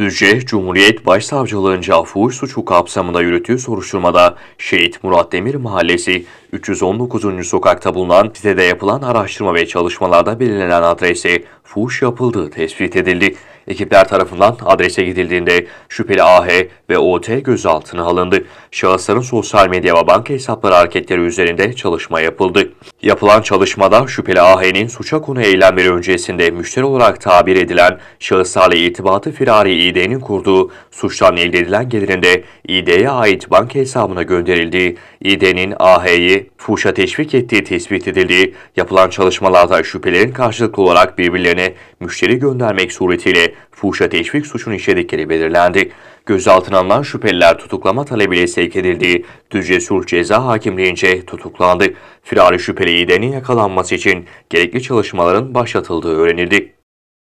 Düzce, Cumhuriyet Başsavcılığınca fuhuş suçu kapsamında yürüttüğü soruşturmada Şehit Murat Demir Mahallesi 319. sokakta bulunan sitede yapılan araştırma ve çalışmalarda belirlenen adrese fuhuş yapıldığı tespit edildi. Ekipler tarafından adrese gidildiğinde şüpheli AH ve OT gözaltına alındı. Şahısların sosyal medya ve banka hesapları hareketleri üzerinde çalışma yapıldı. Yapılan çalışmada şüpheli AH'nin suça konu eylemleri öncesinde müşteri olarak tabir edilen şahıslarla irtibatı firari İD'nin kurduğu suçtan elde edilen gelirinde İD'ye ait banka hesabına gönderildiği, İD'nin AH'yi fuşa teşvik ettiği tespit edildiği, yapılan çalışmalarda şüphelerin karşılıklı olarak birbirlerine müşteri göndermek suretiyle fuhuşa teşvik suçunu işledikleri belirlendi. Gözaltına alınan şüpheliler tutuklama talebiyle sevk edildiği Düzce Sulh Ceza Hakimliğince tutuklandı. Firari şüpheli İDE'nin yakalanması için gerekli çalışmaların başlatıldığı öğrenildi.